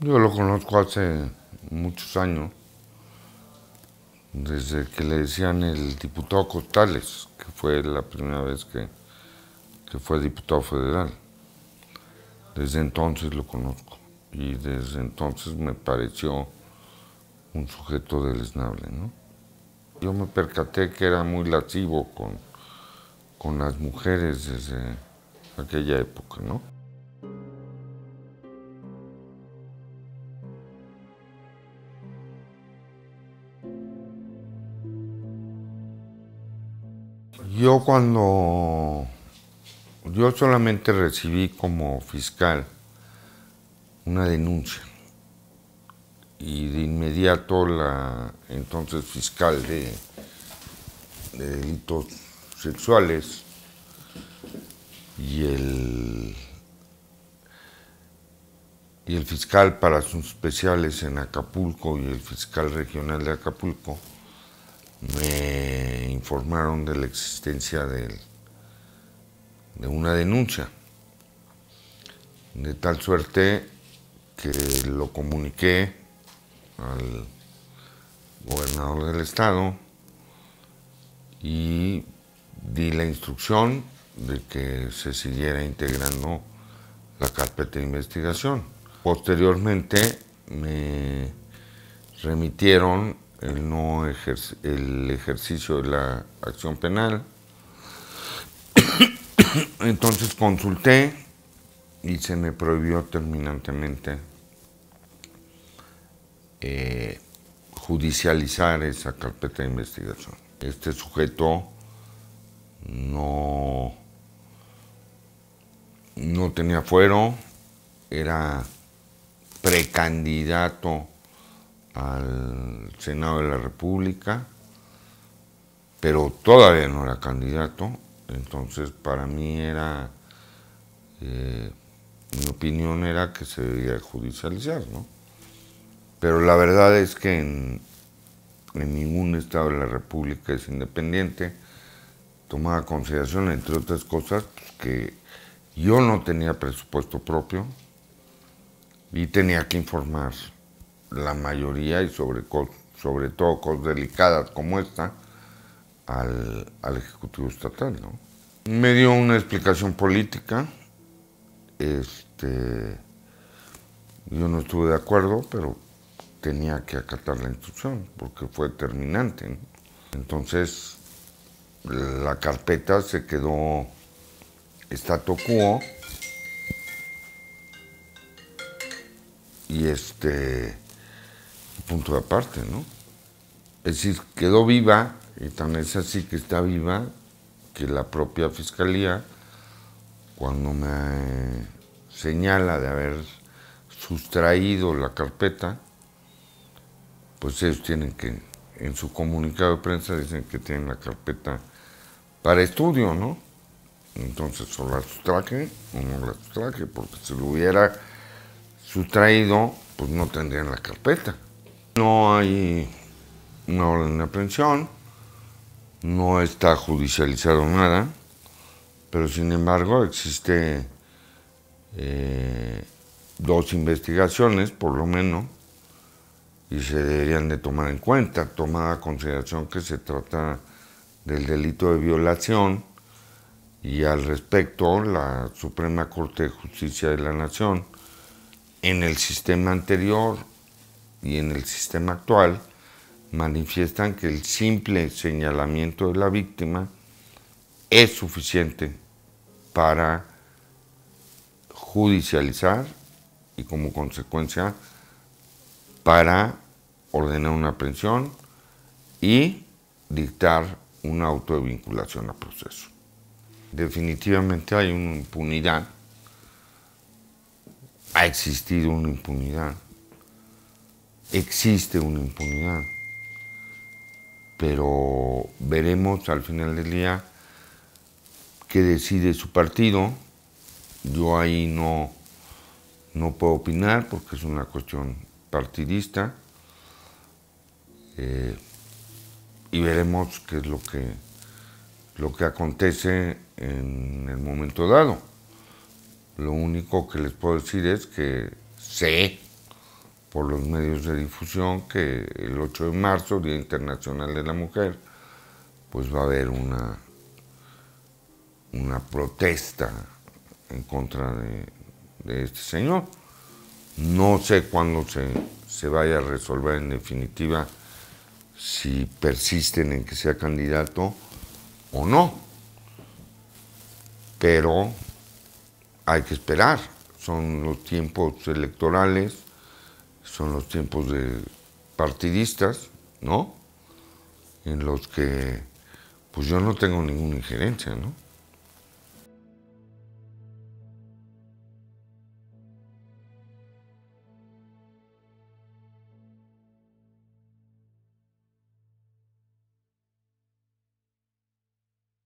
Yo lo conozco hace muchos años, desde que le decían el diputado Costales, que fue la primera vez que, fue diputado federal. Desde entonces lo conozco y desde entonces me pareció un sujeto deleznable. ¿no? Yo me percaté que era muy lascivo con, con las mujeres desde aquella época. ¿no? Yo cuando, yo solamente recibí como fiscal una denuncia y de inmediato la entonces fiscal de, delitos sexuales y el y el fiscal para sus especiales en Acapulco y el fiscal regional de Acapulco me informaron de la existencia de, de una denuncia. De tal suerte que lo comuniqué al gobernador del estado y di la instrucción de que se siguiera integrando la carpeta de investigación. Posteriormente me remitieron el, no el ejercicio de la acción penal. Entonces consulté y se me prohibió terminantemente eh, judicializar esa carpeta de investigación. Este sujeto no, no tenía fuero, era precandidato al Senado de la República, pero todavía no era candidato, entonces para mí era, eh, mi opinión era que se debía judicializar, ¿no? Pero la verdad es que en, ningún estado de la República es independiente, tomaba consideración, entre otras cosas, pues, que yo no tenía presupuesto propio y tenía que informar la mayoría y sobre, sobre todo cosas delicadas como esta al, Ejecutivo Estatal. Me dio una explicación política, este, yo no estuve de acuerdo, pero tenía que acatar la instrucción porque fue determinante. Entonces la carpeta se quedó statu quo y este punto de aparte, ¿no? Es decir, quedó viva, y tan es así que está viva, que la propia fiscalía, cuando me señala de haber sustraído la carpeta, pues ellos tienen que, en su comunicado de prensa dicen que tienen la carpeta para estudio, ¿no? Entonces o la sustraje o no la sustraje, porque si lo hubiera sustraído, pues no tendrían la carpeta. No hay una orden de aprehensión, no está judicializado nada, pero sin embargo existe eh, dos investigaciones, por lo menos, y se deberían de tomar en cuenta, tomada consideración que se trata del delito de violación y al respecto la Suprema Corte de Justicia de la Nación en el sistema anterior y en el sistema actual manifiestan que el simple señalamiento de la víctima es suficiente para judicializar y como consecuencia para ordenar una aprehensión y dictar una auto de vinculación a proceso. Definitivamente hay una impunidad, ha existido una impunidad existe una impunidad. Pero veremos al final del día qué decide su partido. Yo ahí no, no puedo opinar porque es una cuestión partidista. Eh, y veremos qué es lo que, lo que acontece en el momento dado. Lo único que les puedo decir es que sé por los medios de difusión que el 8 de marzo, Día Internacional de la Mujer, pues va a haber una, una protesta en contra de, este señor. No sé cuándo se, se vaya a resolver en definitiva si persisten en que sea candidato o no. Pero hay que esperar, son los tiempos electorales, son los tiempos de partidistas, ¿no? En los que pues yo no tengo ninguna injerencia, ¿no?